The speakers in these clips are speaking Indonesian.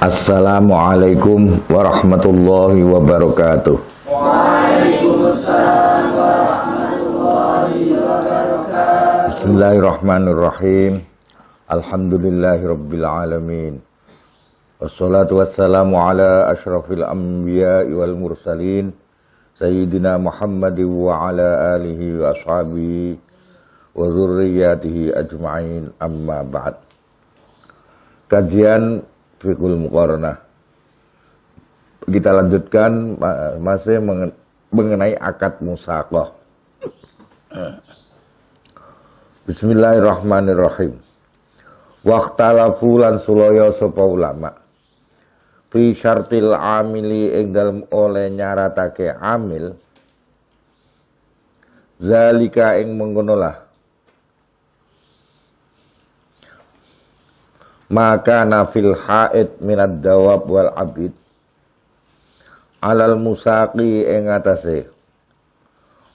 Assalamualaikum warahmatullahi wabarakatuh. Waalaikumsalam warahmatullahi wabarakatuh. Bismillahirrahmanirrahim. Alhamdulillahirabbil alamin. Wassalatu wassalamu ala asyrafil anbiya wal mursalin sayyidina Muhammad wa ala alihi wa ashabihi wa dzurriyyatihi ajmain amma ba'd. Kajian fikul mukorona. Kita lanjutkan masih mengenai akad musakoh. Bismillahirrahmanirrahim. Waktalafu lan sulaya ulama. Fi syartil amili ing dalem oleh nyaratake amil zalika ing mengkono maka nafil haid minad dawab wal abid alal musaki ing atase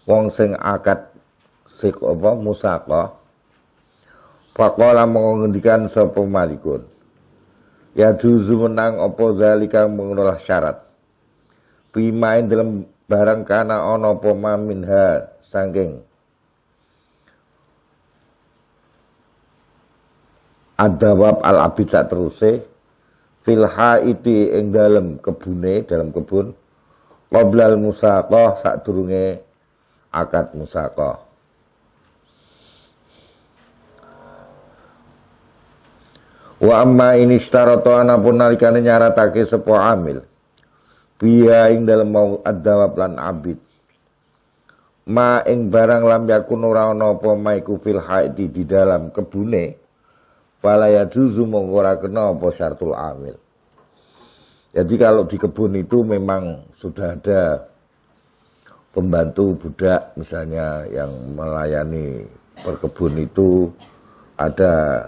wong sing akad sik apa musaka faqala mengendikan sapa malikun ya juzu menang apa zalika mengelola syarat pimain dalam barang kana ana apa minha sangking adawab al abid tak teruse filha iti ing dalam kebune dalam kebun qoblal musaqah sak durunge akad musaqah Wa amma ini syarato anapun nalikane nyaratake sepo amil. Biya ing dalam mau adawab lan abid. Ma ing barang lam yakun ora ana apa maiku fil haidi di dalam kebune. Wala yaduzu mongko kena apa syartul amil. Jadi kalau di kebun itu memang sudah ada pembantu budak misalnya yang melayani perkebun itu ada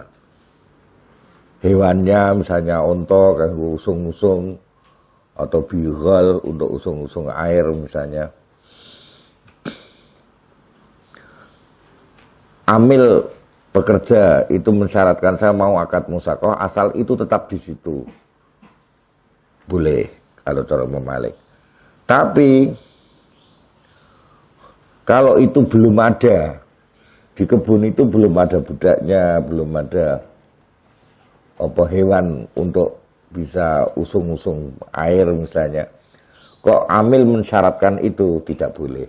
hewannya misalnya onto kan usung-usung atau bihol untuk usung-usung air misalnya. Amil bekerja itu mensyaratkan saya mau akad musakoh asal itu tetap di situ boleh kalau cara memalik tapi kalau itu belum ada di kebun itu belum ada budaknya belum ada apa hewan untuk bisa usung-usung air misalnya kok amil mensyaratkan itu tidak boleh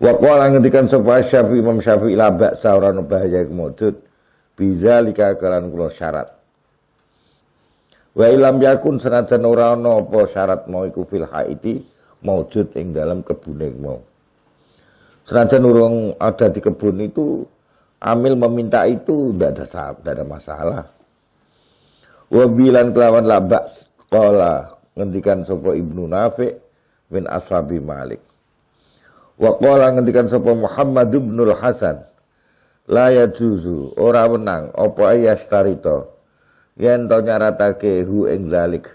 Wa qala ngendikan sapa Syafi'i Imam Syafi'i labak sauran bahaya iku mujud. Bizalika kalan kula syarat. Wa ilam yakun senajan ora ono syarat mau iku fil haiti maujud ing dalam kebune mau. Senajan urung ada di kebun itu Amil meminta itu tidak ada sahab, tidak ada masalah. Wabilan kelawan labak sekolah ngendikan sopo ibnu Nafi bin ashabi Malik. Waqala ngendikan sapa Muhammad bin Hasan la yajuzu ora menang apa tarito yen to nyaratake hu ing zalik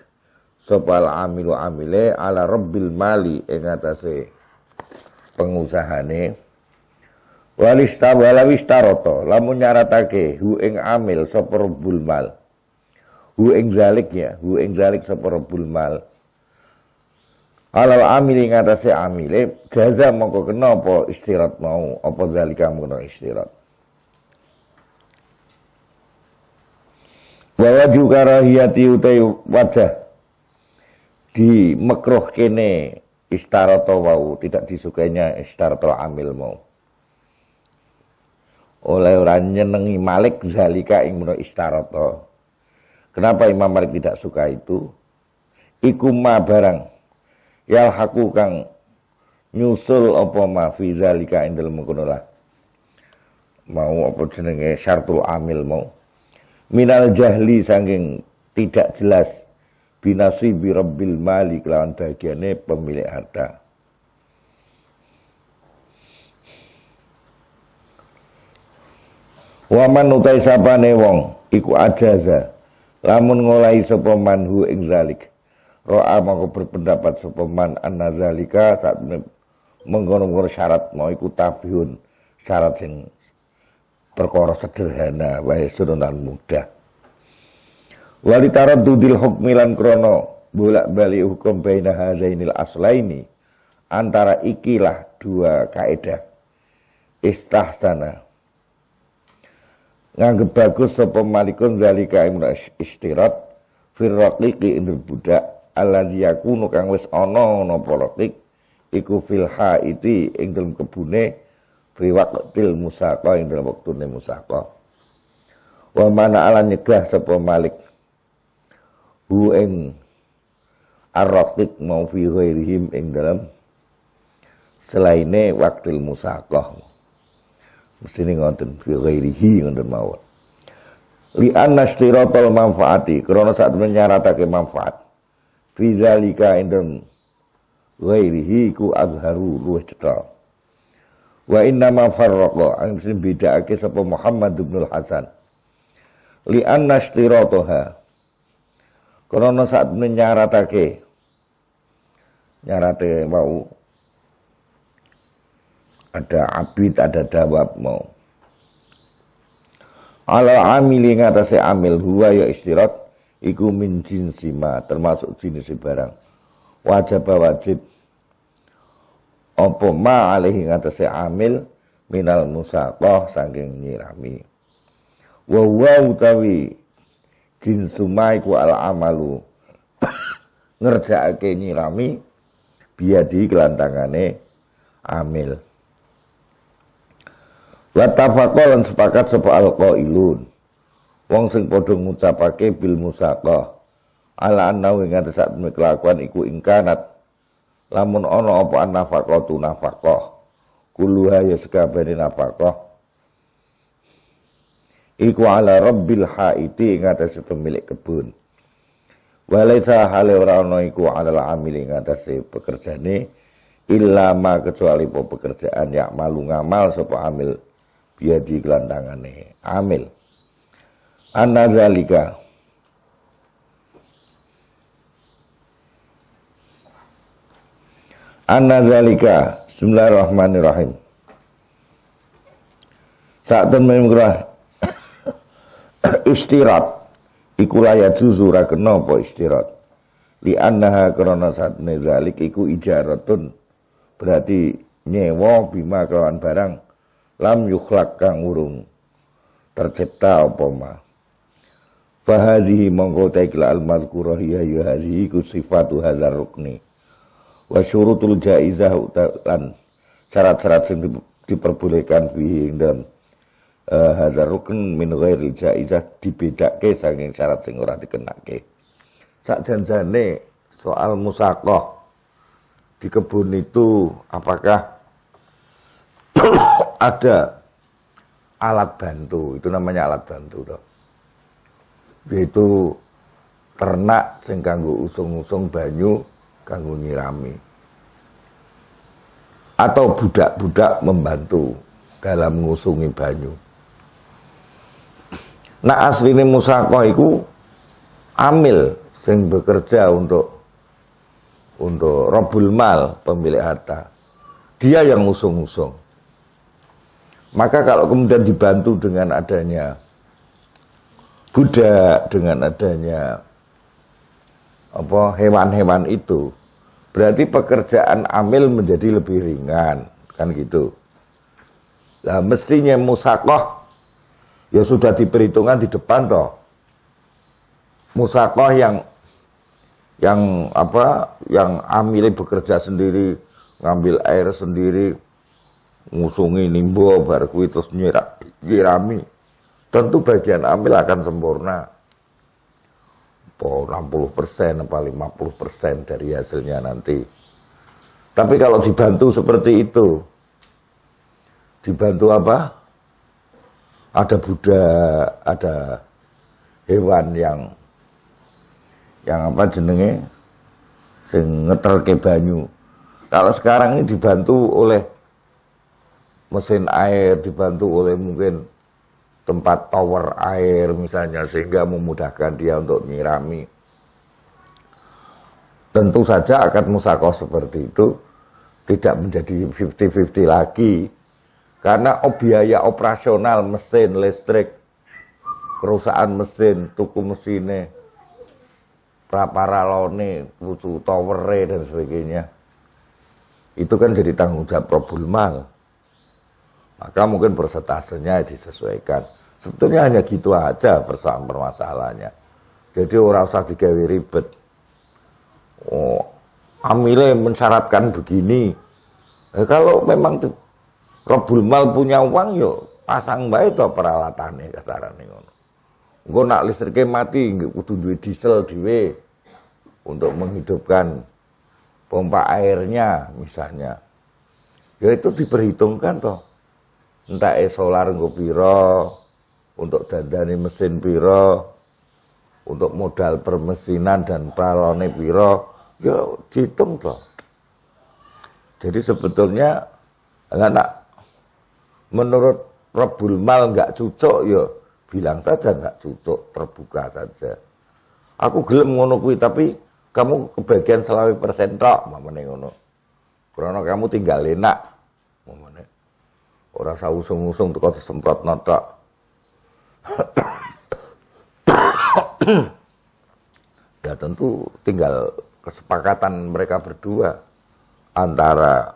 sopal amilu amile ala rabbil mali ing atase pengusahane walista wistaroto lamun nyaratake hu ing amil sapa rabbul mal hu ing zalik ya hu ing zalik sapa rabbul mal alal amili ngatasi amile jaza mongko kena apa istirat mau apa zalika mengkena istirat juga juga rahiyati utai wajah di mekroh kene istarato wau tidak disukainya istarato amil mau oleh orang nyenengi Malik zalika ing menurut istarato kenapa Imam Malik tidak suka itu ikuma barang yalhaqu kang nyusul apa ma fi zalika indal mengkonolah mau apa jenenge syartul amil mau minal jahli sangking tidak jelas binasi bi rabbil mali kelawan bagiane pemilik harta Waman utai sapane wong iku ajaza lamun ngolahi sapa manhu ing zalik Ro'a mau berpendapat sepeman Anazalika saat menggonong-gonong syarat mau ikut tabiun syarat sing perkara sederhana wae sunan mudah. Walitarat dudil hukmilan krono bolak balik hukum baina hazainil aslaini antara ikilah dua kaidah istahsana nganggep bagus sapa malikun zalika imra istirat fir raqiqi budak alladzi yakunu kang wis ana ana politik iku filha iti ing dalam kebune fi waqtil musaqa ing dalam wektune musaqa wa mana ala nyegah sapa malik hu ing arrotik mau fi ghairihim ing dalam selaine waktil musaqah mesti ini ngonten fi ghairihi ngonten mawon li anna istiratal manfaati krana saat menyaratake manfaat Fizalika zalika indang ghairihi ku azharu luwih cetha wa inna ma farraqa ang beda bedakake sapa Muhammad bin Hasan li anna shtirataha karena saat nyaratake nyarate mau ada abid ada jawab mau ala amili ngatasi amil huwa ya istirahat iku min jinsima termasuk jenis barang wajib wajib apa ma alaihi ngatasi amil minal musaqah saking nyirami wa wa utawi jinsuma iku al amalu ngerjaake nyirami biadi kelantangane amil Latafakolan sepakat sepa ilun wong sing padha ngucapake bil musaqah ala annahu ingat saat kelakuan iku ingkanat lamun ana apa nafaqatu nafaqah kuluha ya sekabehane fakoh, iku ala rabbil haiti ing atase pemilik kebun walaisa hale ora ana iku ala amil ing atase pekerjane illa ma kecuali po pekerjaan yak malu ngamal sapa amil biadi kelandangane amil anna zalika anna zalika bismillahirrahmanirrahim saat temen mengkira istirahat. iku ya juzu ra istirat li annaha krana saat zalik iku ijaratun berarti nyewa bima kawan barang lam yukhlak kang urung tercipta apa mah Fahadihi mongko taikla al-madhkurah ya yuhadihi ku sifatu hadar rukni. Wa syurutul jaizah syarat-syarat yang diperbolehkan bihing dan uh, eh, hadar rukn min ghairil jaizah dibedake saking syarat sing ora dikenake. Sak janjane soal musakoh di kebun itu apakah ada alat bantu itu namanya alat bantu toh yaitu ternak sing kanggo usung-usung banyu kanggo nyirami. Atau budak-budak membantu dalam ngusungi banyu. Nah ini musakoh itu amil sing bekerja untuk untuk robul mal pemilik harta. Dia yang usung-usung. Maka kalau kemudian dibantu dengan adanya Buddha dengan adanya apa hewan-hewan itu berarti pekerjaan amil menjadi lebih ringan kan gitu lah mestinya musakoh ya sudah diperhitungkan di depan toh musakoh yang yang apa yang amil bekerja sendiri ngambil air sendiri ngusungi nimbo bar terus nyirak nyirami tentu bagian ambil akan sempurna. Oh, 60 persen, apa 50 persen dari hasilnya nanti. Tapi kalau dibantu seperti itu, dibantu apa? Ada Buddha, ada hewan yang yang apa jenenge sing ngeterke banyu. Kalau sekarang ini dibantu oleh mesin air, dibantu oleh mungkin tempat tower air misalnya sehingga memudahkan dia untuk nyirami Tentu saja akad musakoh seperti itu tidak menjadi 50-50 lagi karena biaya operasional mesin listrik, kerusakan mesin, tuku mesinnya, praparalone, butuh tower dan sebagainya. Itu kan jadi tanggung jawab problemal maka mungkin persentasenya disesuaikan. Sebetulnya hanya gitu aja persoalan permasalahannya. Jadi orang usah digawe ribet. Oh, amile mensyaratkan begini. Eh, kalau memang Rebul Mal punya uang yo ya pasang baik toh peralatannya kasarane ngono. Engko nak listriknya mati kudu duwe diesel dhewe untuk menghidupkan pompa airnya misalnya. Ya itu diperhitungkan toh. Entah e solar nggo pira, untuk dandani mesin pira, untuk modal permesinan dan pralone pira, ya dihitung toh. Jadi sebetulnya anak menurut Rebul Mal nggak cocok yo ya bilang saja nggak cocok terbuka saja. Aku gelem ngono kuwi tapi kamu kebagian selawi persen tok mamane ngono. Karena kamu tinggal enak mamane. Ora usah usung-usung teko disemprot notok. ya tentu tinggal kesepakatan mereka berdua antara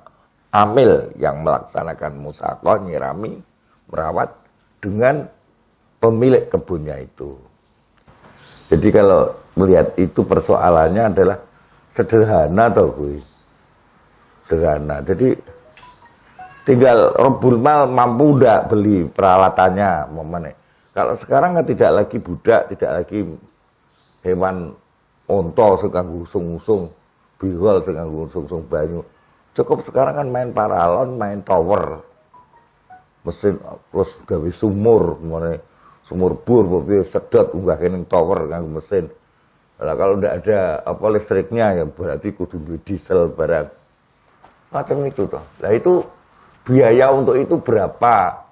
amil yang melaksanakan musako nyirami merawat dengan pemilik kebunnya itu. Jadi kalau melihat itu persoalannya adalah sederhana atau gue sederhana. Jadi tinggal rebul mal mampu tidak beli peralatannya momenek kalau sekarang kan tidak lagi budak tidak lagi hewan onto sekarang gusung-gusung bihol sekarang gusung-gusung banyu cukup sekarang kan main paralon main tower mesin plus gawe sumur mulai sumur bur tapi sedot unggah kening tower kan mesin lah kalau tidak ada apa listriknya ya berarti kudu diesel barang macam itu toh lah itu biaya untuk itu berapa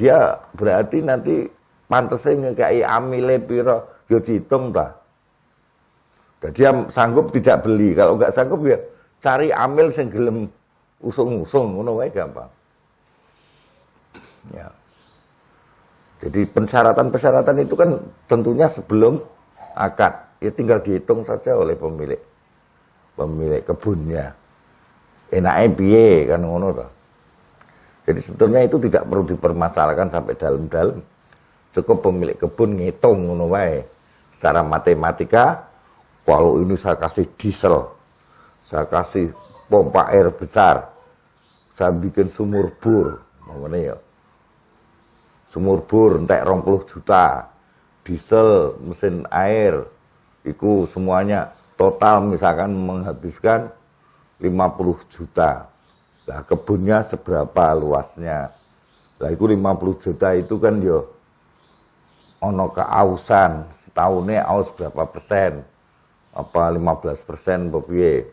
dia berarti nanti pantasnya ngekai amile piro yo dihitung ta jadi dia sanggup tidak beli kalau nggak sanggup ya cari amil sing gelem usung-usung ngono wae gampang ya jadi persyaratan-persyaratan itu kan tentunya sebelum akad ya tinggal dihitung saja oleh pemilik pemilik kebunnya enaknya piye kan ngono toh. Jadi sebetulnya itu tidak perlu dipermasalahkan sampai dalam-dalam. Cukup pemilik kebun ngitung ngono wae. Secara matematika kalau ini saya kasih diesel, saya kasih pompa air besar, saya bikin sumur bor, ngono, ya? Sumur bor entek 20 juta. Diesel, mesin air, itu semuanya total misalkan menghabiskan 50 juta. Lah kebunnya seberapa luasnya? Lah itu 50 juta itu kan yo ono keausan, setahunnya aus berapa persen? Apa 15 persen piye?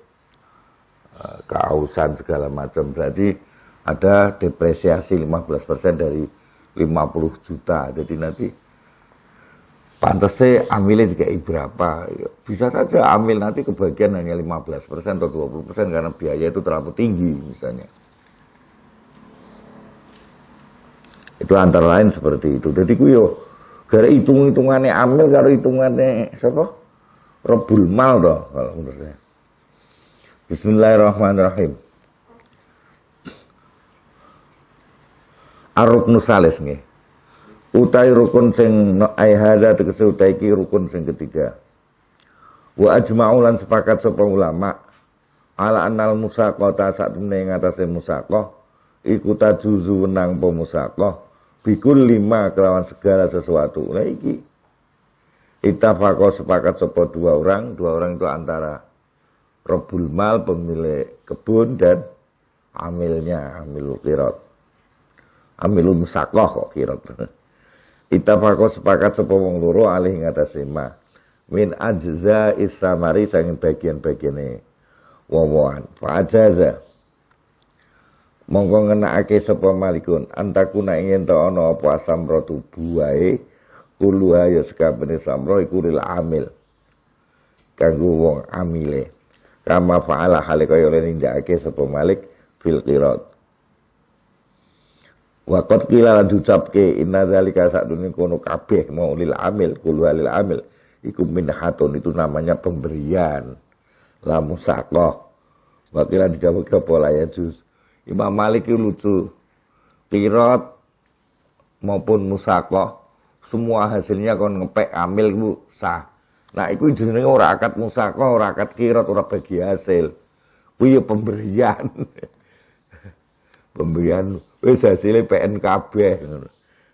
Eh, keausan segala macam. Berarti ada depresiasi 15 persen dari 50 juta. Jadi nanti pantasnya tiga ibu berapa ya, bisa saja ambil nanti kebagian hanya 15% atau 20% karena biaya itu terlalu tinggi misalnya itu antara lain seperti itu jadi ku yo gara hitung-hitungannya ambil, karo hitungannya siapa rebul mal toh kalau menurut saya Bismillahirrahmanirrahim Aruk salis nih utai rukun sing ai hada tegese utai ki rukun sing ketiga wa ajma'u lan sepakat sapa ulama ala annal musaqata sak temne ing atase musaqah iku tajuzu wenang apa musaqah bikul lima kelawan segala sesuatu nah iki ittafaqo sepakat sapa dua orang dua orang itu antara robul mal pemilik kebun dan amilnya amilul kirot amilul musaqah kok kirot Itabako sepakat sepomong wong alih ngatasi ma. Min ajza isamari sanging bagian-bagiane wowoan. Fa ajaza. Mongko ngenakake sapa malikun antakuna ingin ta ana apa samratu buahe kuluha ya sekabene samro iku lil amil. Kanggo wong amile. Kama faala hale kaya oleh nindakake sapa malik fil qirat. Wakot kila lan ucap ke inna zalika dunia kono kabeh mau lil amil kulu lil amil iku hatun itu namanya pemberian la musaqah wakila dijawab ke pola ya juz Imam Malik itu lucu pirot maupun musaqah semua hasilnya kau ngepek amil bu sah nah itu jenenge ora akad musaqah ora akad kirot ora bagi hasil kuwi ya pemberian pemberian wis hasilnya PNKB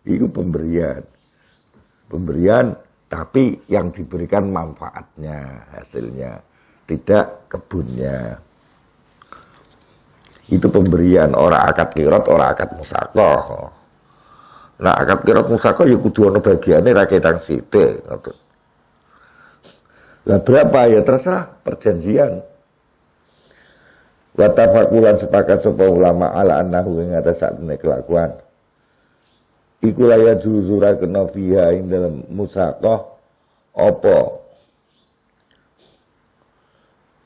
itu pemberian pemberian tapi yang diberikan manfaatnya hasilnya tidak kebunnya itu pemberian orang akad kirot orang akad musako nah akad kirot musako ya kudu ono bagiannya raketang sidik lah berapa ya terserah perjanjian Watafakulan sepakat sopa ulama ala anahu yang atas saat ini kelakuan. Ikulah ya juzura kena fiha ing dalam musakoh opo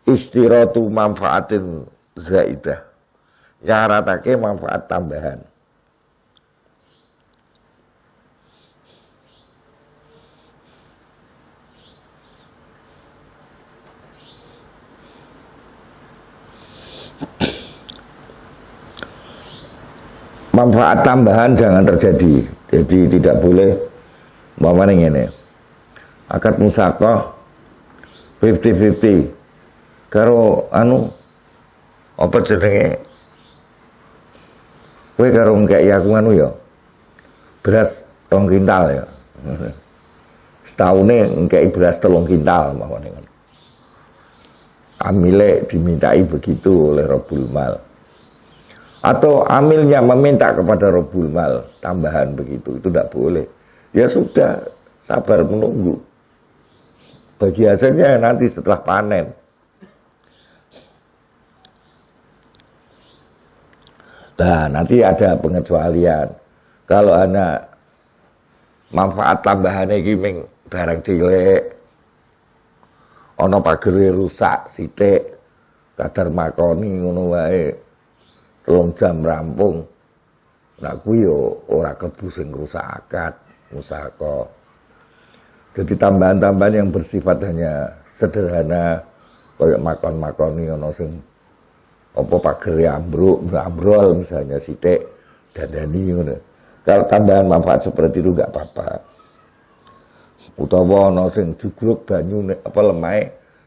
istiratu manfaatin zaidah. Yang ratake manfaat tambahan. manfaat tambahan jangan terjadi jadi tidak boleh umpamanya ini akad musakoh 50-50 karo anu apa jenenge kowe karo kayak aku anu ya beras tolong kintal ya setahunnya kayak beras tolong kintal mawon amile dimintai begitu oleh Robul Mal atau amilnya meminta kepada Robul Mal tambahan begitu itu tidak boleh ya sudah sabar menunggu bagi hasilnya nanti setelah panen nah nanti ada pengecualian kalau anak manfaat tambahannya giming barang cilik ono pagere rusak sithik kadar makoni ngono wae telung jam rampung. Lah kuwi yo ora kebu sing rusak akad, musako Jadi tambahan-tambahan yang bersifat hanya sederhana kayak makon-makoni ono sing apa pagere ya, ambruk, ambrol misalnya sithik dandani ngono. Kalau tambahan manfaat seperti itu enggak apa-apa. Utawa ono sing jugruk banyu apa lemai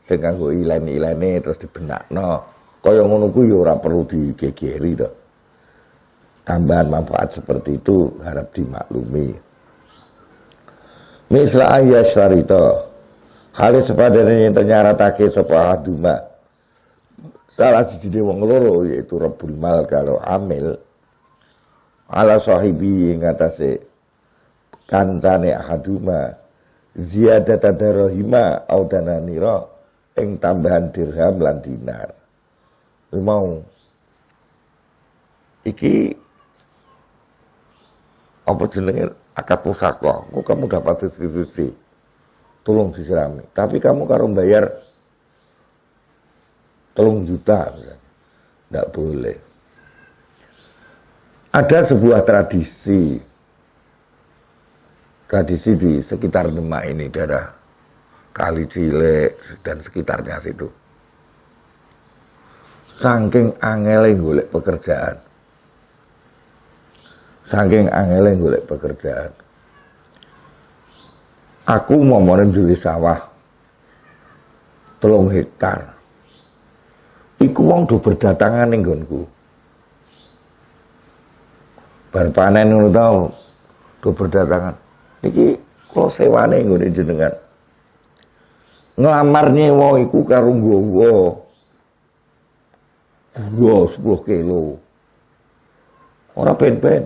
sing kanggo ilen-ilene terus dibenakno. Kaya ngono ku ya ora perlu digegeri to. Tambahan manfaat seperti itu harap dimaklumi. Misla ayya syarita. Hale sepadane yen nyaratake sapa aduma. Salah siji wong loro yaitu Rabbul Mal kalau amil ala sahibi ngatasi kancane aduma ziyadata darahima audananira ing tambahan dirham lantinar mau, Iki apa jenenge akad pusat kok kamu dapat BBB. Tolong disirami. Tapi kamu kalau bayar tolong juta tidak boleh. Ada sebuah tradisi tradisi di sekitar Demak ini daerah Kali Cilek dan sekitarnya situ saking angele golek pekerjaan. Saking angele golek pekerjaan. Aku momone duwe sawah telung hektar. Iku wong do berdatangan ning nggonku. Bar panen ngono tau do berdatangan. Iki kula sewane nggone jenengan. Nglamar nyewa iku karo nggawa dua sepuluh kilo. Orang pen-pen.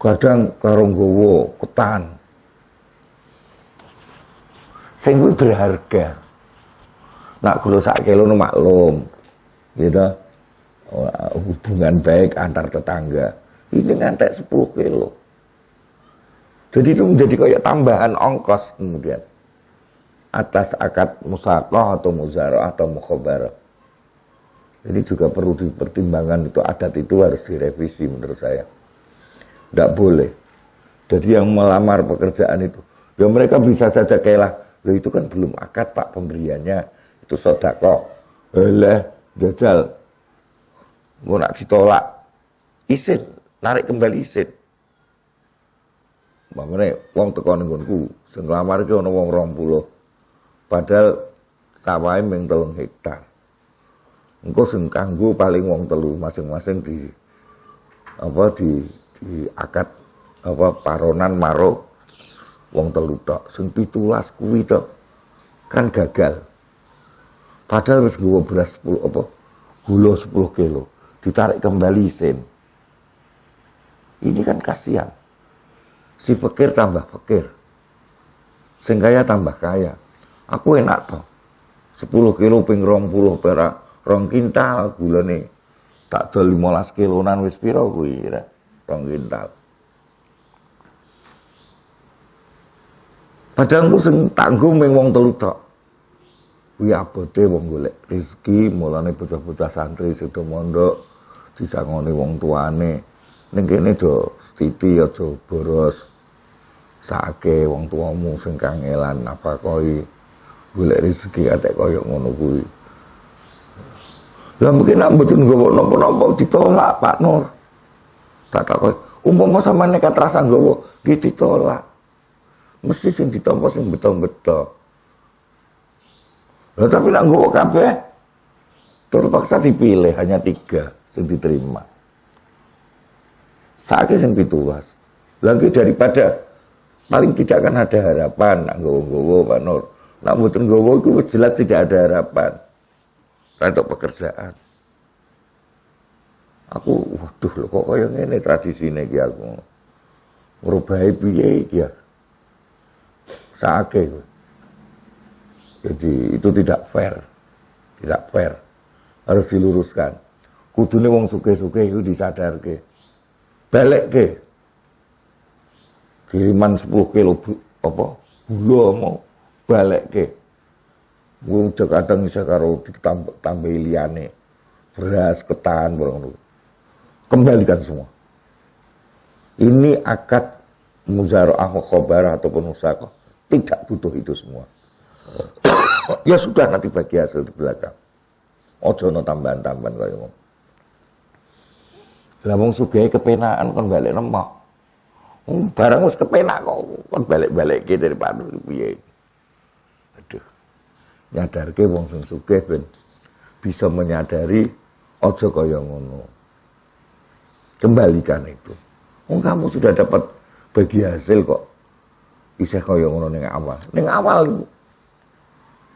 Kadang karung gowo, ketan. Sing berharga. Nak gula sak kilo nu maklum. Gitu. Hubungan baik antar tetangga. Ini ngantek sepuluh kilo. Jadi itu menjadi kayak tambahan ongkos kemudian atas akad musakoh atau muzara atau mukhobar. Jadi juga perlu dipertimbangkan itu adat itu harus direvisi menurut saya. Tidak boleh. Jadi yang melamar pekerjaan itu, ya mereka bisa saja kalah. Loh itu kan belum akad pak pemberiannya. Itu sodako. Alah, eh, jajal. Mau nak ditolak. Isin, narik kembali isin. Makanya, wong tekan ngonku, sing lamar ki uang wong 20. Padahal sawahe mung 3 hektar. engkau sing kanggo paling wong telu masing-masing di apa di di akad apa paronan maro wong telu tok. Sing 17 kuwi tok kan gagal. Padahal harus gue beras sepuluh apa gula sepuluh kilo. Ditarik kembali sen. Ini kan kasihan. Si pekir tambah pekir. Sing tambah kaya. Aku enak toh. 10 kilo ping rong puluh perak, rong kintal nih Tak dol 15 nan wis piro kuwi Rong kintal. Padahal aku sing tanggung ming wong telu tok. Kuwi abote wong golek rezeki, mulane bocah-bocah santri sedo mondok, disangoni wong tuane. Ning kene do stiti aja boros. Sake wong tuamu sing kangelan apa koi golek rezeki atek koyo ngono kuwi. Lah mungkin nak mboten nggawa napa-napa ditolak Pak Nur. Tak takon, umpama sama nekat rasa nggawa gitu ditolak. Mesti sing ditampa sing beto-beto. Lah tapi nak nggawa kabeh terpaksa dipilih hanya tiga yang diterima. Saatnya yang pitulas. Lagi daripada paling tidak akan ada harapan nak nggawa-nggawa Pak Nur. Nak mboten nggawa iku jelas tidak ada harapan. Untuk pekerjaan. Aku waduh lho kok kaya ngene tradisine iki aku. Ngrubahi piye iki ya? Sakake. Jadi itu tidak fair. Tidak fair. Harus diluruskan. Kudune wong suke-suke itu disadarke. Balik ke. Kiriman 10 kilo bu, apa? Gula mau balik ke wong kadang bisa karo tambah liane beras ketan barang kembalikan semua ini akad muzara'ah khobar ataupun usaha tidak butuh itu semua ya sudah nanti bagi hasil di belakang ojo no tambahan-tambahan kau yang lah wong sugai kepenaan kan balik nemok barang harus kepenak kok kan balik-balik ke dari panu biaya nyadarke wong sing sugih ben bisa menyadari ojo kaya ngono. Kembalikan itu. Wong kamu sudah dapat bagi hasil kok. Isih kaya ngono ning awal. Ning awal itu.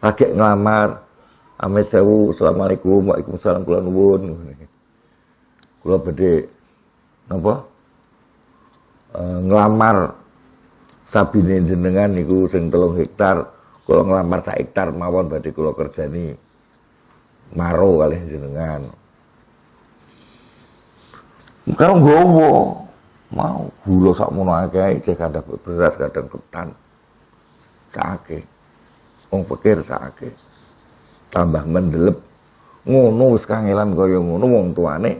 Lagi ngelamar, Amin sewu, Assalamualaikum, Waalaikumsalam, kula nuwun. Kula bedhe napa? E, eh, ngelamar sabine jenengan niku sing telung hektar kalau ngelamar sak hektar mawon badhe kerja ini maro kali jenengan. Karo nggawa mau gula sak mono akeh cek ada beras kadang ketan. Sakake. Wong pikir sakake. Tambah mendelep ngono wis kangelan kaya ngono wong tuane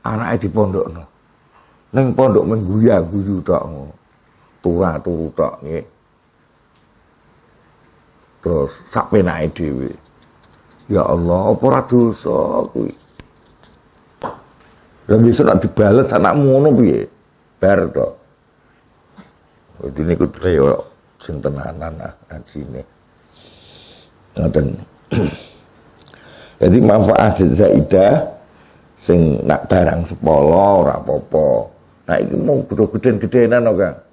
anake dipondhokno. Ning pondok mengguya guyu tok. Tura turu tok nggih terus sampai naik dewi Ya Allah, apa ora dosa kuwi? Lah nak dibales anakmu ngono piye? Bar to. Dadi niku ya sing tenanan ah, ajine. Ngoten. Jadi manfaat zaidah sing nak barang sepolo ora apa-apa. Nah iki mau gedhe-gedhen gedenan kok.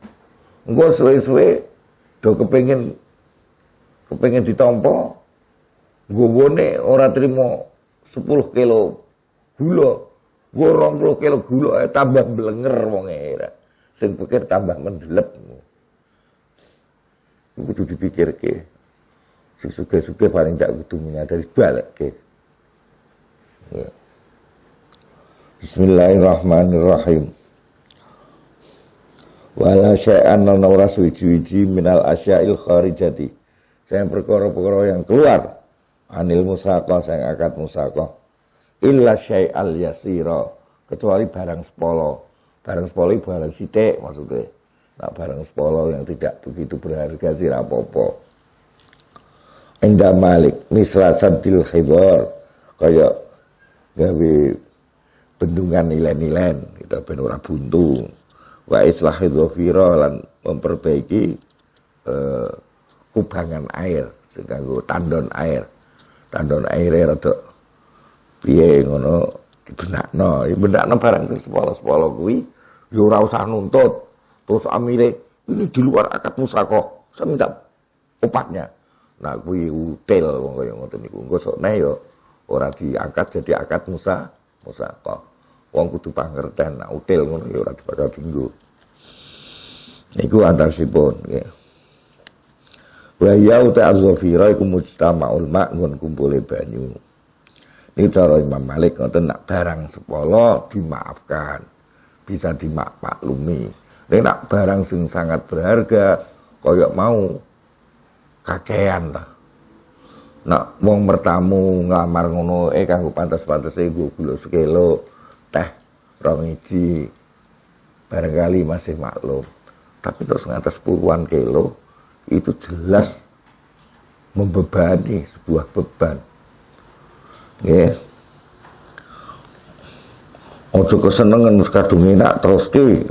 Engko suwe-suwe do kepengin kepengen ditompo gowone ora terima 10 kilo gula gua 20 kilo gula eh, tambah belengger wong era sing pikir tambah mendelep kudu dipikirke sing suge-suge paling gak kudu menyadari balekke ya. Bismillahirrahmanirrahim wala syai'an lan ora suci-suci minal asya'il kharijati saya perkara-perkara yang keluar anil musakoh saya akad musakoh illa al yasiro kecuali barang sepolo barang sepolo barang sitik maksudnya nah, barang sepolo yang tidak begitu berharga sih rapopo Indah Malik misra sadil khidor kayak gawe bendungan nilai-nilai kita ben buntu, wa islah lan memperbaiki eh, kubangan air, sing tandon air. Tandon aire rada piye ngono dibenakno, dibenakno ya barang sing sepolo-sepolo kuwi ya ora usah nuntut. Terus amile ini di luar akad musako, saya minta opatnya. Nah, kuwi util wong kaya ngoten niku. Engko sokne orang ya ora diangkat jadi akad musa musako. Wong kudu pangerten, nah, util ngono ya ora dipakal dinggo. Iku antarsipun nggih. Wa ya uta az-zafira iku mujtama'ul ma' kumpule banyu. Ini cara Imam Malik ngoten nak barang sepolo dimaafkan. Bisa dimaklumi. Nek nak barang sing sangat berharga koyok mau kakean lah. Nak wong mertamu ngamar ngono eh kanggo pantas-pantas e gue sekelo sekelo teh rong iji barangkali masih maklum. Tapi terus ngatas puluhan kelo itu jelas membebani sebuah beban ya yeah. ojo kesenengan kadung enak terus ki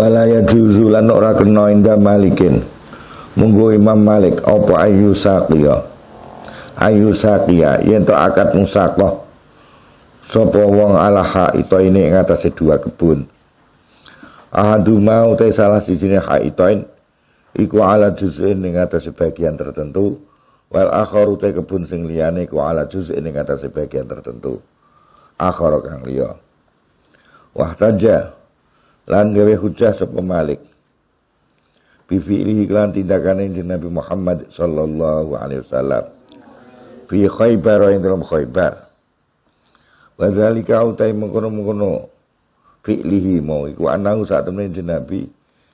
wala yajuzu lan ora kena inda malikin munggu Imam Malik apa ayu saqiyah ayu saqiyah yang tak akad musaqah sopoh wong alaha ito ini ngatasi dua kebun ahadu mau teh salah sijine haitain iku ala juz'in ini ngatasi bagian tertentu wal akharu teh kebun sing liyane iku ala juz'in ini ngatasi bagian tertentu akhara kang liya tajah lan gawe hujah sapa Malik bifi'lihi kelan tindakane Nabi Muhammad sallallahu alaihi wasallam fi Khaibar ing dalam Khaibar wa zalika utai mengkono-mengkono fi'lihi mau iku anahu saat temen Nabi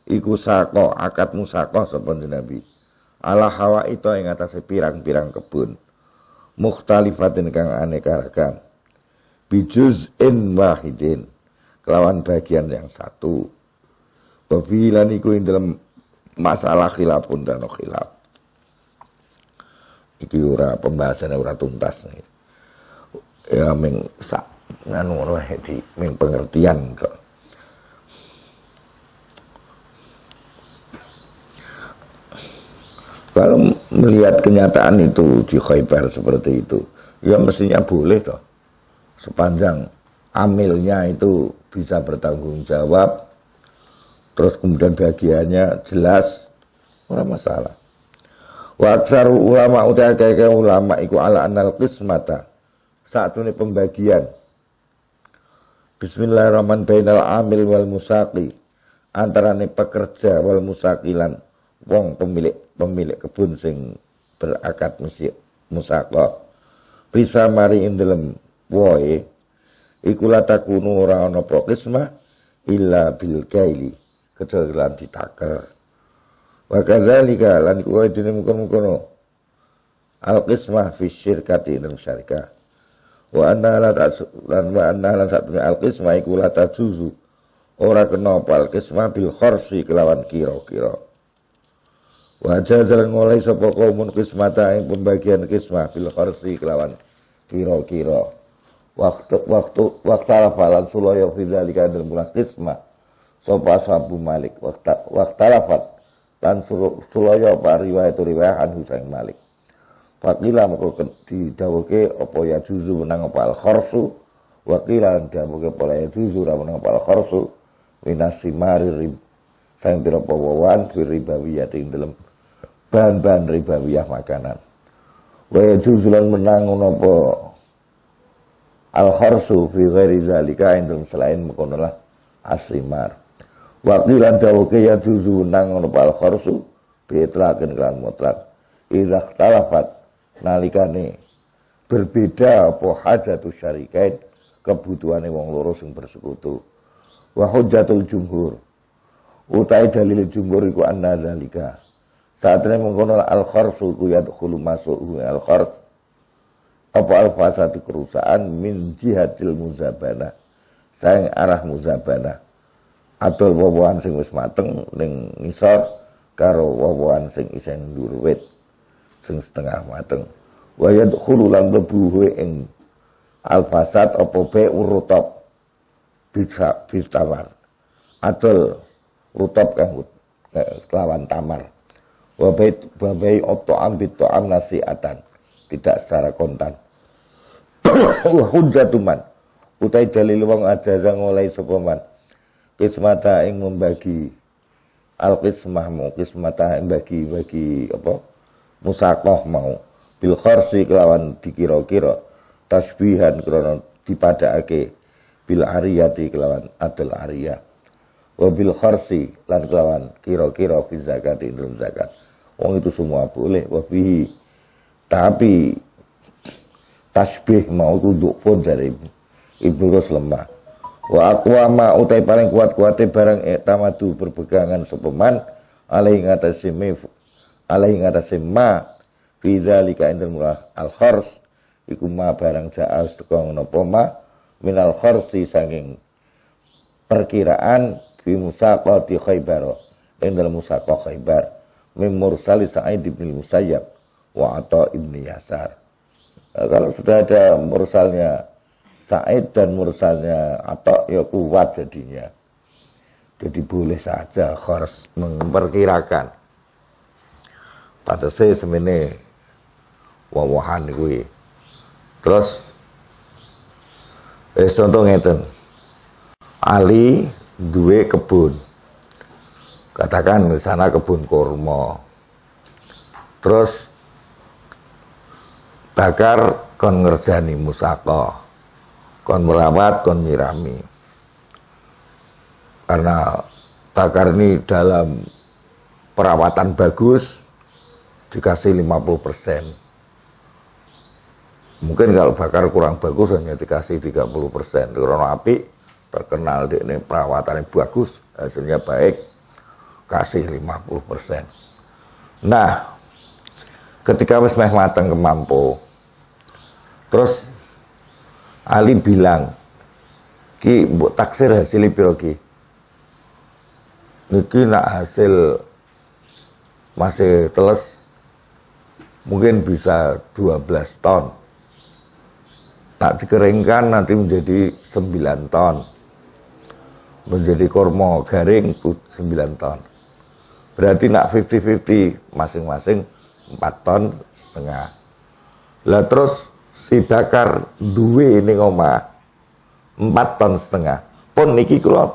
iku sako akad musako sapa Nabi ala hawa itu ing atase pirang-pirang kebun mukhtalifatin kang aneka ragam bijuz'in wahidin kelawan bagian yang satu wabilan iku ing dalam masalah khilafun dan khilaf iki ora pembahasan ora tuntas nih. ya ming sak nganu ora di ming pengertian kok kalau melihat kenyataan itu di Khaybar seperti itu ya mestinya boleh toh sepanjang amilnya itu bisa bertanggung jawab, terus kemudian bagiannya jelas, nggak masalah. Wa aksaru ulama utai kaya ulama iku ala anal qismata. Saat ini pembagian. Bismillahirrahmanirrahim bainal amil wal musaqi. Antarane pekerja wal musaqilan wong pemilik pemilik kebun sing berakad musik musaqah. Bisa mari ing dalem woe iku la takunu ora ana apa kismah illa bil kaili kecuali lan ditakel wa kadzalika lan kuwi dene mungkon-mungkono al qismah fi syirkati dalam syarikat wa anna la lan wa anna la satmi al qismah iku la tajuzu ora kena al qismah bil kharsi kelawan kira-kira wa jazal mulai sapa kaumun qismata ing pembagian qismah bil kharsi kelawan kira-kira waktu waktu waktu lafalan suloyo fidzalika dan bulan kisma sopa sabu malik waktu waktu lafat dan suloyo pak riwayat itu riwayat anhu sang malik Fakila moko didawuke apa ya juzu menang apa al kharsu wakila didawuke pola ya juzu ra menang apa al kharsu winasi mari rib sang pira pawawan fi ribawiyah ing dalam bahan-bahan ribawiyah makanan. Wa ya juzu lan menang apa al-kharsu fi ghairi zalika indum selain mengkonolah asimar. Waktu lan dawuke ya juzu nang ngono al kharsu bi itlaqin kelan mutlak. Idza talafat nalikane berbeda apa hajatu syarikat kebutuhane wong loro sing bersekutu. Wa hujjatul jumhur utai dalil jumhur iku anna zalika. Saatnya mengkono al kharsu ku yadkhulu masuk al kharsu apa al fasadu kerusakan min jihadil muzabana sayang arah muzabana Atul wawahan sing wis mateng ning ngisor karo wawahan sing isen durwit sing setengah mateng wa yadkhulu lan ing al fasad apa be urutop bisa tamar atul rutop kang kelawan eh, tamar wa babai oto ambit to am atan tidak secara kontan wa hujjatuman utai dalil wong ajaza ngolai sapa man kismata ing membagi al kismahmu kismata ing bagi-bagi apa musakoh mau bil kharsi kelawan dikira-kira tasbihan krana dipadakake bil ariyati kelawan adul ariya, wa bil kharsi lan kelawan kira-kira fi zakat dalam zakat wong itu semua boleh wa tapi tasbih mau tunduk pun dari ibu ros lemah. Wa aqwa ma utai paling kuat kuat barang iktamadu berpegangan sepeman alai ngatasi mif alai ngatasi ma fi lika indal murah al khors iku ma barang ja'al tukang nopo ma minal kharsi sanging perkiraan fi musaqati khaybar ing dalam musaqa khaybar mim salisa'i sa'id musayyab wa atau ibni yasar Eh, kalau sudah ada mursalnya Said dan mursalnya atau ya kuat jadinya. Jadi boleh saja harus memperkirakan. saya semene wawahan gue. Terus eh contoh ngeten. Ali duwe kebun. Katakan di sana kebun kurma. Terus bakar kon ngerjani musako kon merawat kon nyirami karena bakar ini dalam perawatan bagus dikasih 50% persen mungkin kalau bakar kurang bagus hanya dikasih 30% persen karena api terkenal di ini perawatannya bagus hasilnya baik kasih 50% persen nah ketika wis meh mateng kemampu Terus Ali bilang, ki buat taksir hasil piro ki? Niki nak hasil masih teles mungkin bisa 12 ton. Tak dikeringkan nanti menjadi 9 ton. Menjadi kormo garing 9 ton. Berarti nak 50-50 masing-masing 4 ton setengah. Lah terus si bakar duwe ini omah 4 ton setengah. Pun niki kula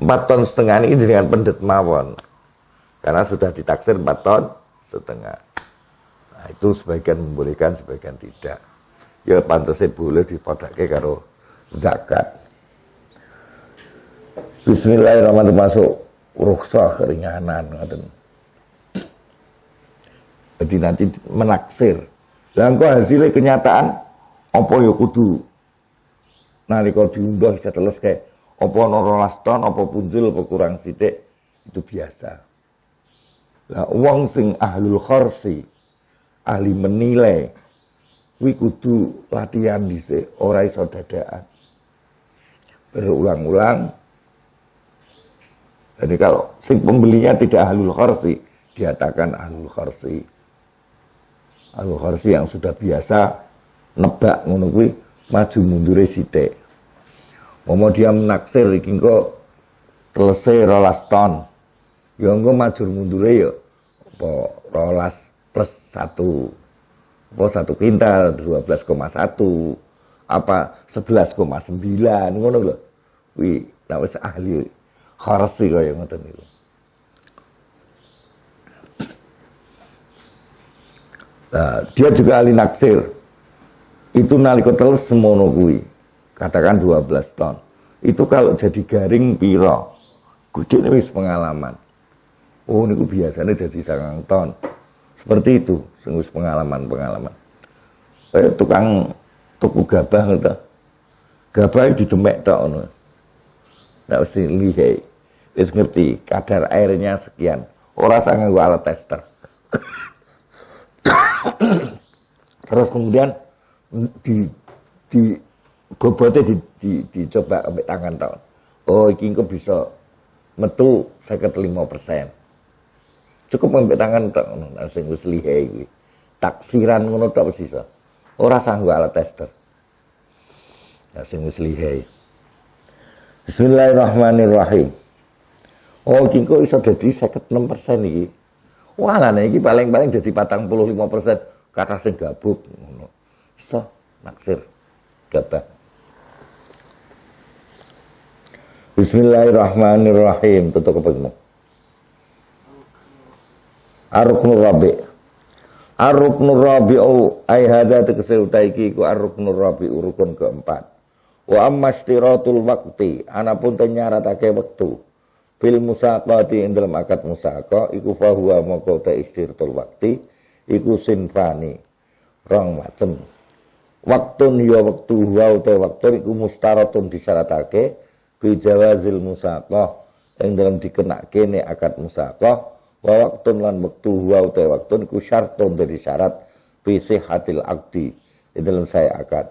4 ton setengah ini dengan pendet mawon. Karena sudah ditaksir 4 ton setengah. Nah, itu sebagian membolehkan, sebagian tidak. Ya pantasnya boleh dipodake karo zakat. Bismillahirrahmanirrahim masuk rukhsah keringanan ngoten. Jadi nanti menaksir Lan kok hasilnya kenyataan apa ya kudu nalika diunduh bisa teles kayak apa ana 12 ton apa punjul apa kurang sithik itu biasa. Lah uang sing ahlul kharsi ahli menilai kuwi kudu latihan dhisik ora iso dadakan. Berulang-ulang jadi kalau sing pembelinya tidak ahlul kharsi, diatakan ahlul kharsi. Al Kharsi yang sudah biasa nebak ngono kuwi maju mundur sithik. Momo dia menaksir iki engko telese 12 ton. Ya engko maju mundure ya apa 12 plus 1. Apa 1 kintal 12,1 apa 11,9 ngono lho. Kuwi nek wis ahli Kharsi kaya ngoten niku. Nah, dia juga ahli naksir. Itu nalika teles semono kuwi. Katakan 12 ton. Itu kalau jadi garing piro. Kudu ini wis pengalaman. Oh niku biasanya jadi sangang ton. Seperti itu, sungguh pengalaman-pengalaman. eh, tukang tuku gabah itu Gabah ditemek tok ngono. Ndak usah lihai Wis ngerti kadar airnya sekian. Ora sangat alat tester. Terus kemudian di di bobote di, di, dicoba ambek tangan tau. Oh, iki engko bisa metu 55%. Cukup ambek tangan tok ngono nah, sing wis lihe iki. Taksiran ngono tok wis iso. Ora sanggo alat tester. Nah, sing wis lihe. Bismillahirrahmanirrahim. Oh, kinko iso dadi 56% iki. Wah, lah iki paling-paling jadi patang puluh lima persen kata sing gabuk So, naksir kata Bismillahirrahmanirrahim. Tutup kepadamu ar nur Rabi. ar Rabi Rabi'u ai hadza tegese utaiki ku Ar-Ruknur Rabi'u keempat. Wa ammas tirotul wakti anapun tenyaratake waktu fil musaqati ing dalam akad musaqa iku fahuwa moko ta istirtul wakti iku sinfani rong macem waktu ya waktu huwa uta waktu iku mustaratun disyaratake bi jawazil musaqah ing dalam dikenake ne akad musaqah wa waktu lan waktu huwa uta waktun iku syartun dari syarat bi sihhatil akdi ing dalam saya akad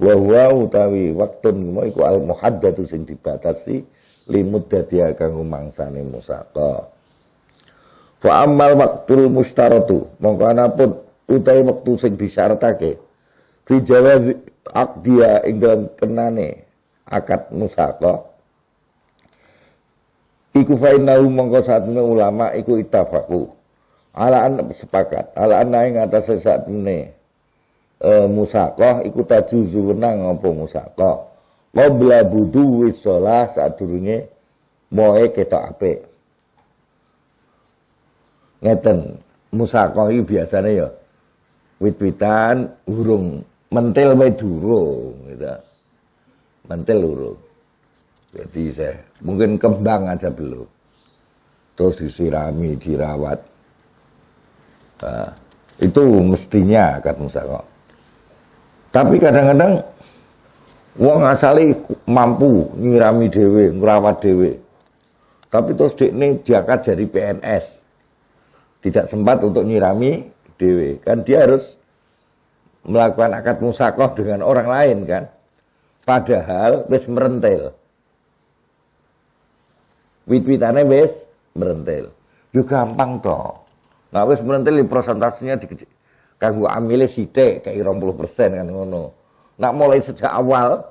wa huwa utawi waktun iku al muhaddatu sing dibatasi limut dadia kang sani musaka fa amal waqtul mustaratu mongko pun utai wektu sing disyaratake fi jawazi aqdiya ing dalam kenane akad musaka iku fa innahu mongko satune ulama iku itafaku ala an sepakat ala an ing atase satune e, eh, musaqah iku tajuzu wenang apa musaqah qabla buduwi sholat saat durunge moe ketok apik ngeten musakoh iki biasanya ya wit-witan urung mentil wae durung gitu. Mentil urung. Jadi saya mungkin kembang aja belum. Terus disirami, dirawat. Nah, itu mestinya akad musakoh. Tapi kadang-kadang Wong asale mampu nyirami dhewe, ngrawat dhewe. Tapi terus dekne diangkat jadi PNS. Tidak sempat untuk nyirami dhewe. Kan dia harus melakukan akad musakoh dengan orang lain kan. Padahal wis merentel. Wit-witane wis merentel. Yo gampang toh. Nah wis merentel di ya, persentasenya di kanggo amile sithik kayak 20% kan ngono. Nak mulai sejak awal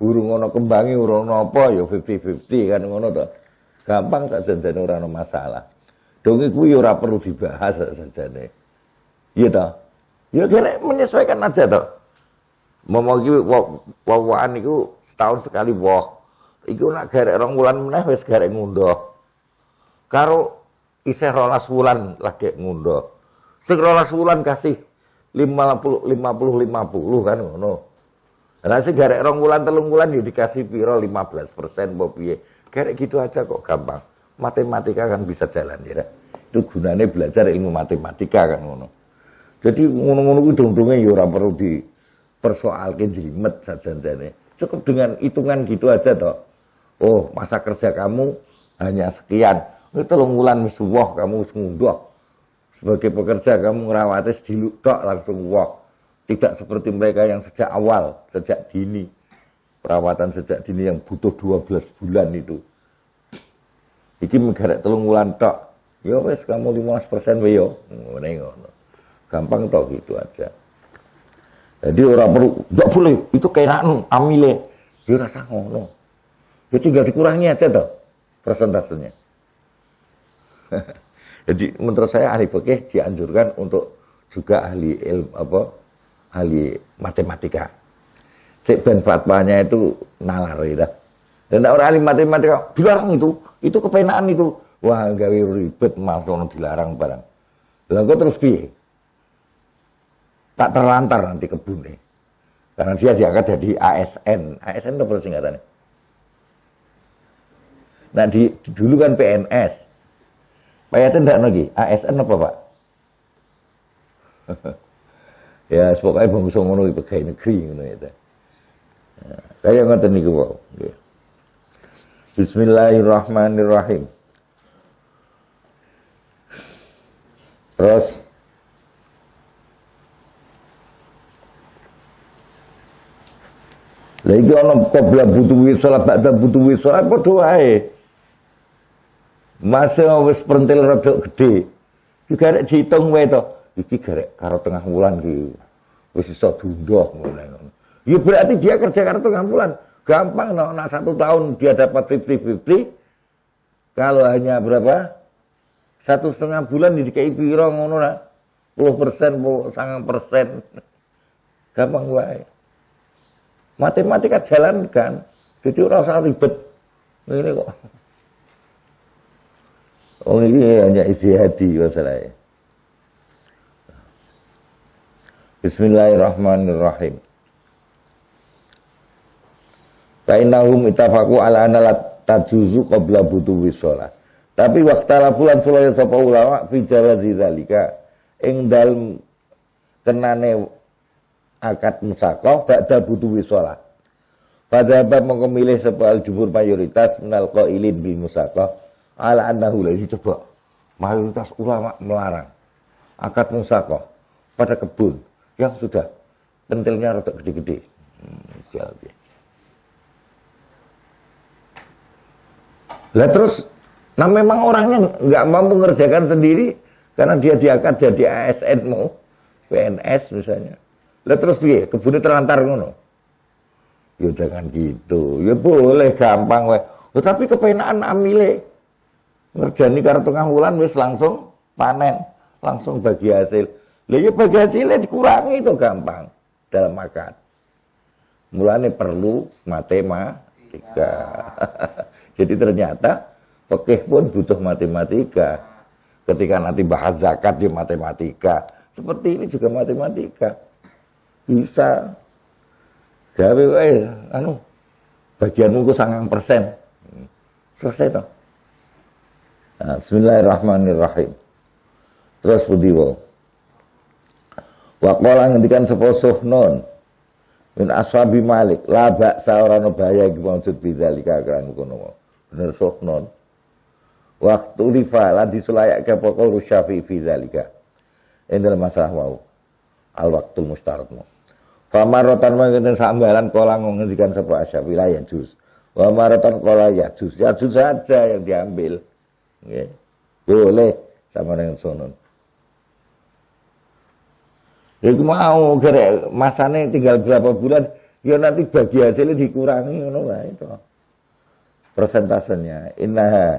Burung ono kembangi urung napa yo ya fifty fifty kan ngono to. Gampang saja jen orang masalah. Dongi kuwi ya ora perlu dibahas sajane. Iya toh Ya kira menyesuaikan aja to. Momo iki wawakan setahun sekali wok. itu nak garek rong bulan meneh wis garek ngunduh. Karo isih rolas bulan lagi ngunduh. Sing rolas bulan kasih 50 50 50 kan ngono. Nah, sing garek rong wulan telung wulan yo dikasih piro 15% gara piye. Garek gitu aja kok gampang. Matematika kan bisa jalan ya. Itu gunanya belajar ilmu matematika kan ngono. Jadi ngono-ngono ku dong-donge yo ora perlu di persoalke jelimet sajanjane. Cukup dengan hitungan gitu aja toh. Oh, masa kerja kamu hanya sekian. Itu telung wulan wis kamu wis ngunduh. Sebagai pekerja kamu ngrawati sediluk tok langsung walk. Tidak seperti mereka yang sejak awal, sejak dini. Perawatan sejak dini yang butuh 12 bulan itu. Iki negara telung bulan tok. Ya yo wes kamu 15 persen yo. Ngono Gampang tok gitu aja. Jadi orang perlu, tidak boleh, itu kainan amile. Dia ya rasa ngono. Ya tinggal dikurangi aja toh persentasenya. Jadi menurut saya ahli fikih dianjurkan untuk juga ahli ilmu apa ahli matematika. Cek ben fatwanya itu nalar gitu. Dan orang ahli matematika dilarang itu, itu kepenaan itu. Wah, gawe ribet ono dilarang barang. Lah kok terus piye? Tak terlantar nanti kebun kebune. Karena dia diangkat jadi ASN. ASN itu perlu singkatannya. Nah di, dulu kan PNS. Pak Yatin tidak lagi. ASN apa Pak? Ya pokoke bangsa ngono di pegawai negeri ngono ya. Kaya ya, ngoten niku wae. Nggih. Ya. Bismillahirrahmanirrahim. Terus Lha iki ana butuh butuhi salat butuh butuhi salat padha wae. masa wis prentil rada gede Juga dihitung wae to iki gerek karo tengah wulan ki wis iso dundoh ngono. Ya berarti dia kerja karo tengah wulan. Gampang no, nah satu tahun dia dapat 50-50. Kalau hanya berapa? Satu setengah bulan di DKI piro ngono lah. 10 persen, 9 persen. Gampang wae. Matematika jalan kan. Jadi orang usah ribet. Ini kok. Oh ini hanya isi hati, masalahnya. Bismillahirrahmanirrahim. Fainahum itafaku ala analat tajuzu qabla butuh wisola. Tapi waktu lapulan sulaya sapa ulama fi jarazi zalika ing dalem kenane akad musakoh ba'da butuh wisola. Pada bab mengkemilih sepal jumhur mayoritas menal qailin bil musakoh ala annahu lagi coba mayoritas ulama melarang akad musakoh pada kebun Ya sudah pentilnya rada gede-gede. Hmm, ya. Lah terus, nah memang orangnya nggak mampu mengerjakan sendiri karena dia diangkat jadi ASN mau PNS misalnya. Lah terus dia Kebune terlantar ngono. Ya jangan gitu. Ya boleh gampang weh. Oh, tapi kepenaan amile ngerjani tengah bulan, wis langsung panen, langsung bagi hasil. Lagi iya penghasilan dikurangi itu gampang dalam makan. Mulanya perlu matematika. Jadi ternyata pekeh pun butuh matematika. Ketika nanti bahas zakat di matematika. Seperti ini juga matematika. Bisa. Gawe wae anu bagianmu ku sangang persen. Selesai toh. Nah, bismillahirrahmanirrahim. Terus budi budiwo qala ngendikan sapa Suhnun min ashabi Malik la baksa ora ono bahaya iki maksud bidzalika kan ngono. Bener Suhnun. Waktu lifa la disulayak ke pokok rusyafi fidalika ini dalam masalah wau. Al waktu mustaratmu. Famarotan mangkene sambalan kala ngendikan sapa Syafi'i la ya juz. Wa marotan kala ya juz. Ya juz saja yang diambil. Boleh sama dengan sonon. Ya mau gerek masane tinggal berapa bulan ya nanti bagi hasilnya dikurangi ngono wae nah, itu. Persentasenya Inna,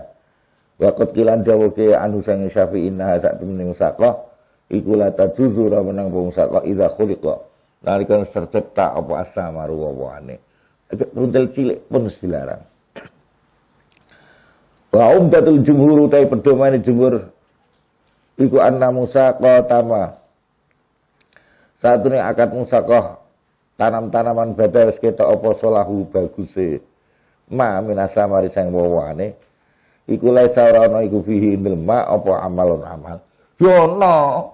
wa qad kilan dawuke anu sang Syafi'i innaha sak temene musaqah iku la tajuzu ra menang wong musaqah idza khuliqa nalika tercipta apa asamaru wawane. Runtel cilik pun dilarang. Wa umdatul jumhur utai pedomane jumhur iku anna musaqa tama saat ini akad musakoh tanam-tanaman badai sekitar opo apa solahu baguse. Ma minasa mari sang wawane. Iku laisa ora iku fihi indil ma apa amalun amal. Yo ya ana.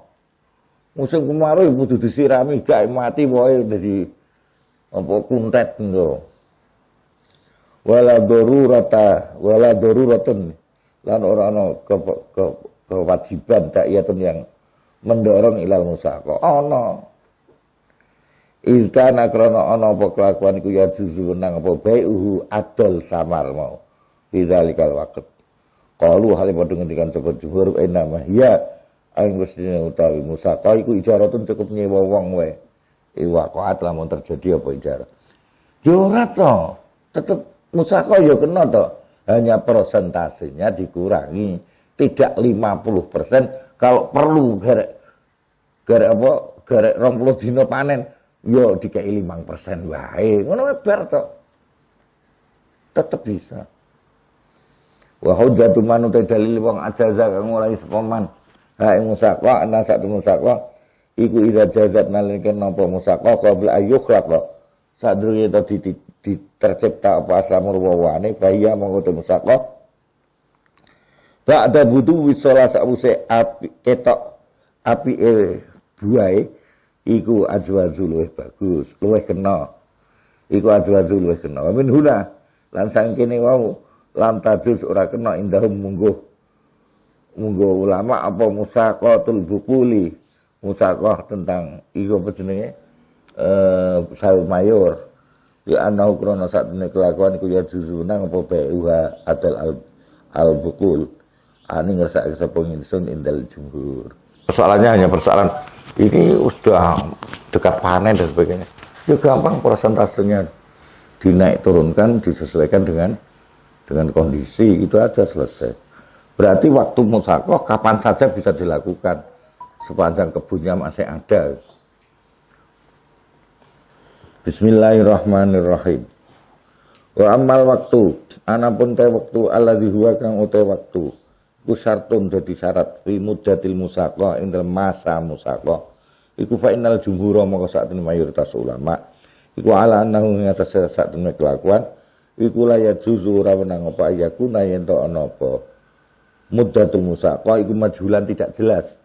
Musim kemarau ya kudu sirami gak mati wae dadi apa kuntet ngono. Wala darurata wala daruratun lan ora ana ke, ke, kewajiban daiyatun yang mendorong ilal musakoh Ana. Oh, no. Izkana krono ono apa kelakuan iku ya juzu nang apa bai'uhu adol samar mau. waket kalu hari hale padha ngendikan sapa jubur mah ya aing mestine utawi Musa ka iku ijaratun cukup nyewa wong wae. Iwa koat lamun terjadi apa ijarah. Yo ya ora to. Tetep Musa yo ya kena to. Hanya persentasenya dikurangi tidak 50% kalau perlu garek garek apa garek 20 dino panen yo dikei limang persen wae ngono bar to tetep bisa wa hujjatu man dalil wong ajaza kang mulai sepaman ha ing musaqa ana sak temen musaqa iku ida jazat nalika nopo musaqa qabla ayyukhraq sadurunge to di, di, tercipta apa aslamur wawane bahaya mongko te musaqa ba'da budu wisola sakuse api ketok api e buai iku ajwazu luwih bagus, luwih kena. Iku ajwazu luwih kena. Amin huna lan sangkene wau lam tajus ora kena indahum mungguh munggo ulama apa musaqatul bukuli musaqah tentang iku apa jenenge eh sayu mayor ya ana krono ini kelakuan iku ya juzuna apa beuha adal al, al bukul ani ah, ngersak sapa sun indal jumhur persoalannya hanya persoalan ini sudah dekat panen dan sebagainya. Ya gampang persentasenya dinaik turunkan disesuaikan dengan dengan kondisi itu aja selesai. Berarti waktu musakoh kapan saja bisa dilakukan sepanjang kebunnya masih ada. Bismillahirrahmanirrahim. Wa amal waktu, anapun teh waktu Allah huwa kang utai waktu kusartun jadi syarat fi muddatil musaqa ing dalam masa musaqa iku fa innal jumhur moko sak mayoritas ulama iku ala annahu ing atas sak temen kelakuan iku la ya juzu ora wenang apa yakuna yen to ana apa muddatul musaqa iku majhulan tidak jelas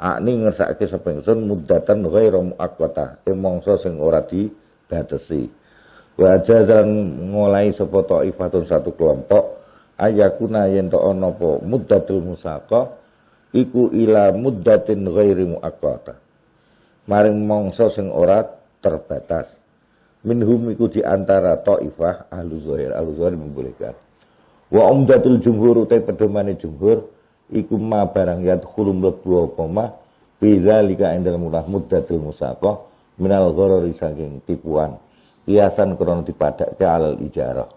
akni ngersake sapa ingsun muddatan ghaira muaqqata e mongso sing ora dibatesi wa jazal ngolai sapa ifatun satu kelompok ayakuna yen to ana apa muddatul musaqa iku ila muddatin ghairi muaqqata maring mongso sing ora terbatas minhum iku diantara taifah ahlu zahir ahlu zahir membolehkan wa umdatul jumhur utai pedomane jumhur iku ma barang yadkhulu mlebu apa ma bizalika indal murah muddatul musaqah minal gharari saking tipuan kiasan krono dipadak ke alal ijarah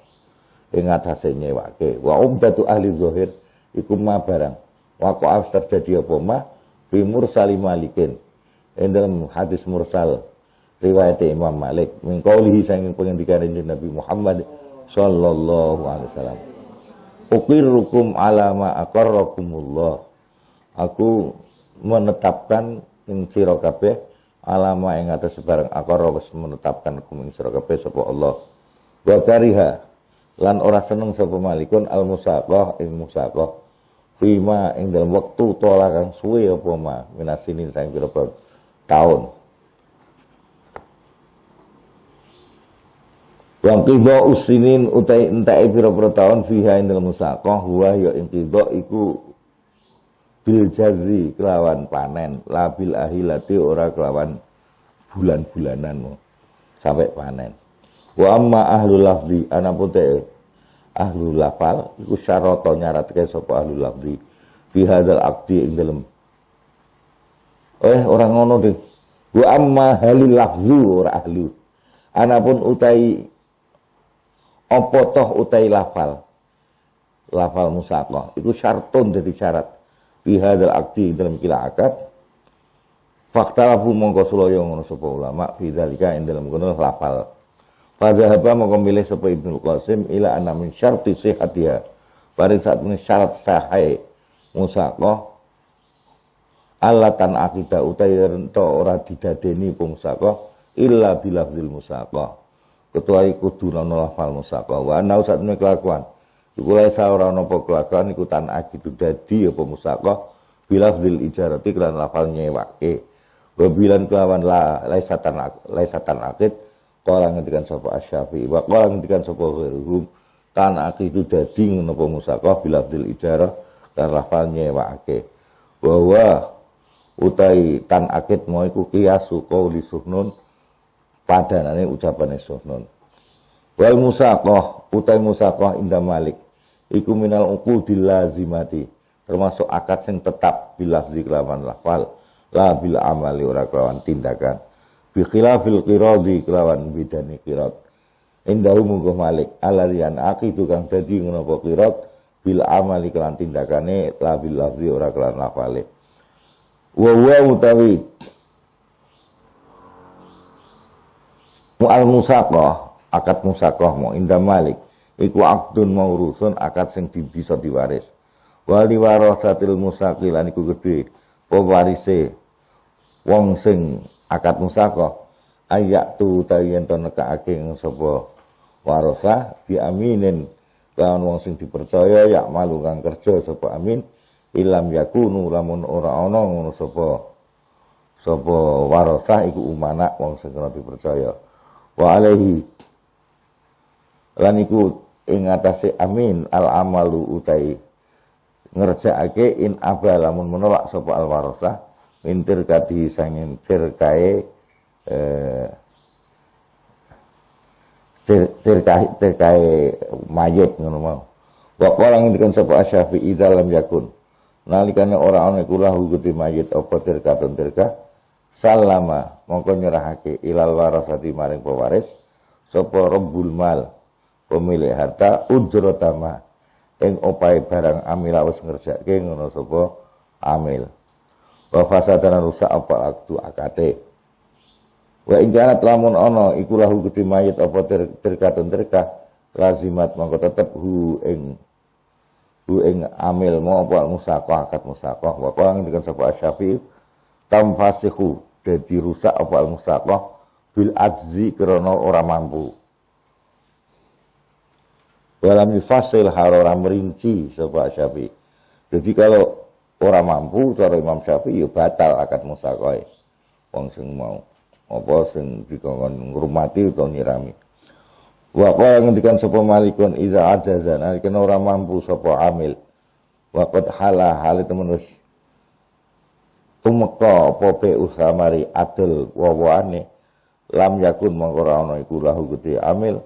ing atase nyewake wa umdatu ahli zahir iku ma barang waqa'a terjadi apa ma fi mursali malikin ing dalam hadis mursal riwayat Imam Malik min qaulihi saking pengendikane Nabi Muhammad sallallahu alaihi wasallam ala alama aqarrakumullah Aku menetapkan ing sira kabeh alama ing atas barang wis menetapkan kum ing sira kabeh sapa Allah wa kariha lan ora seneng sapa malikun al musaqah ing musaqah fima ing dalam waktu tola kang suwe apa ma minasinin sang pira taun yang kidha usinin utai entai pira-pira taun fiha ing dalam musaqah huwa ya ing kidha iku bil jazri kelawan panen labil ahilati ora kelawan bulan-bulanan sampai panen Wa amma ahlu lafzi ana putih ahlu lafal iku nyarat ke sopa ahlu lafzi fi hadal aqdi ing dalem. Eh orang ngono deh. Wa amma ahlu lafzu ora ahlu. pun utai opotoh utai lafal. Lafal musakoh Iku syartun dari syarat. Fi hadzal aqdi dalam kila akad Fakta lafu mongko suloyo ngono sopo ulama fidalika dalika ing dalam kono lafal. Fadzahaba mau memilih sebuah Ibnu Qasim ila anna min syarti dia Bari saat ini syarat sahai musakoh alatan akidah utai rento ora didadeni pungsakoh illa bilafzil musakoh. ketua kudu nono lafal musakoh. Wa anna usat ini kelakuan. Ikulai lae nopo kelakuan ikutan akidu dadi ya musakoh bilafzil ijarati kelan lafal nyewake. Wabilan kelawan la laisatan laisatan akid Kala ngendikan sapa Asy-Syafi'i wa kala ngendikan sapa ghairuhum kana aqidu dadi napa musaqah bil abdil ijarah dan lafal nyewake. Bahwa utai tan akid mau iku kiasu qauli suhnun padanane ucapane suhnun. Wal musaqah utai musaqah inda Malik iku minal uqudil lazimati termasuk akad sing tetap bilafzi kelawan lafal la bil amali ora kelawan tindakan bi khilafil qiradi kelawan bidani qirat indahu mungguh malik alarian aki kang dadi ngono apa qirat bil amali kelan tindakane la bil lafzi ora kelan lafale wa wa utawi mu'al musaqah akad musaqah mu inda malik iku akdun maurusun akad sing bisa diwaris wali warasatil musaqilan iku gedhe pewarise wong sing akad musakoh ayak tu tayen to nekaake sapa sebo warosa diaminin lawan wong sing dipercaya yak malu kang kerja sebo amin ilam yakunu lamun ora onong ngono sebo warosa ikut iku umana wong sing dipercaya wa alaihi lan iku ing amin al amalu utai ngerjaake in abalamun menolak sebo al warosa Wintir kadi sangintir kae eh, tir kae tir kae mayit ngono mau. Wa qala ngendikan sapa Asy-Syafi'i dalam yakun. Nalikane ora ana iku lahu gede mayit apa tir kadon tir ka salama mongko nyerahake ilal warasati maring pewaris sapa rabbul mal pemilik harta ujrotama ing opai barang amila wis ngerjake ngono sapa amil wa fasadana rusak apa waktu akate wa ingkana lamun ono ikulahu lahu gede mayit apa terkatun terkah lazimat mongko tetep hu ing hu ing amil mau apa musakoh akad musakoh wa yang dengan sapa asyafi tam fasihu jadi rusak apa musakoh bil adzi krana orang mampu fase yufasil orang merinci sapa asyafi Jadi kalau Ora mampu cara Imam Syafi'i ya batal akad musaqae. Wong sing mau apa sing dikon ngurmati utawa nyirami. Wa qala ngendikan sapa malikun iza ajaza nalika orang mampu sapa amil. Wa qad hala hale temen wis tumeka apa pe usamari adil wawane lam yakun mongko ora ana iku amil.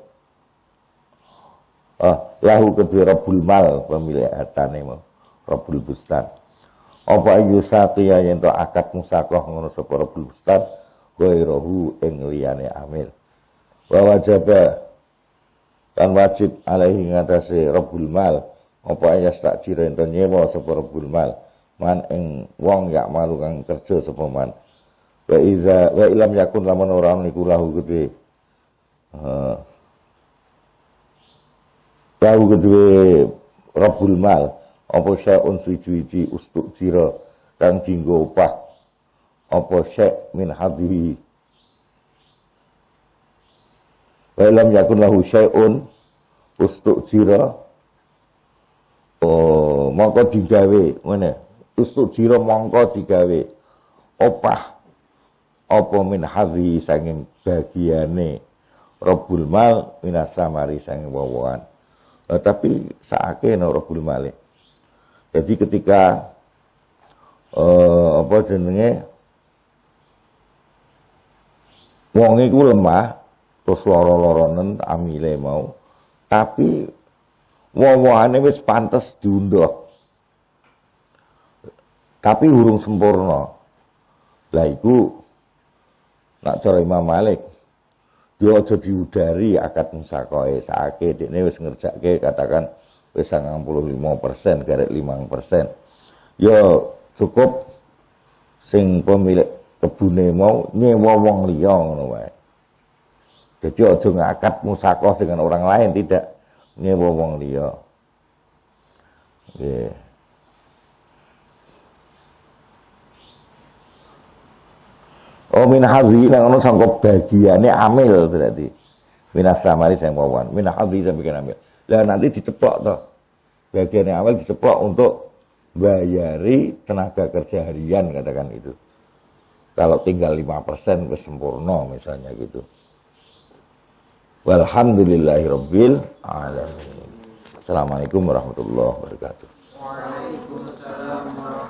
Ah, lahu kedua Rabbul Mal pemilik hartane mau Rabbul Bustan apa ayu saqiya yang to akad musakoh ngono sapa Rabbul Ustaz rohu ing liyane amil wa wajaba kan wajib alaihi ngatasi Rabbul Mal apa ayu ya tak yang ento nyewa sapa bulmal, Mal man ing wong yak malu kang kerja sapa man wa iza wa ilam yakun laman orang niku lahu gede tahu eh, kedua Rabbul Mal apa syai'un suci-suci ustuk sira kang dinggo opah apa syai' min hadhihi wa lam yakun lahu syai'un ustuk sira oh mongko digawe ngene ustuk sira mongko digawe opah apa min hadhihi sanging bagiane Robul mal minas samari sanging wawoan. Uh, nah, tapi saake no Robul malik. Jadi ketika eh, apa jenenge wong iku lemah terus loro-loronen amile mau tapi wong-wongane wis pantes diunduh. Tapi urung sempurna. Lah iku nak cara Imam Malik dia aja diudari akad musakoe sakit ini wis ngerjake katakan wis 95% garek 5%. Yo cukup sing pemilik kebune mau nyewa wong liya ngono wae. Jadi aja ngakat musakoh dengan orang lain tidak nyewa wong liya. Nggih. Yeah. Oh min hazi nang ono sangko bagiane amil berarti. Minas samari saya mawon. Min hadhi sampeyan amil. Lah nanti diceplok toh. Bagian yang awal diceplok untuk bayari tenaga kerja harian katakan itu. Kalau tinggal 5% ke sempurna misalnya gitu. Walhamdulillahirabbil alamin. Assalamualaikum warahmatullahi wabarakatuh. Waalaikumsalam warahmatullahi wabarakatuh.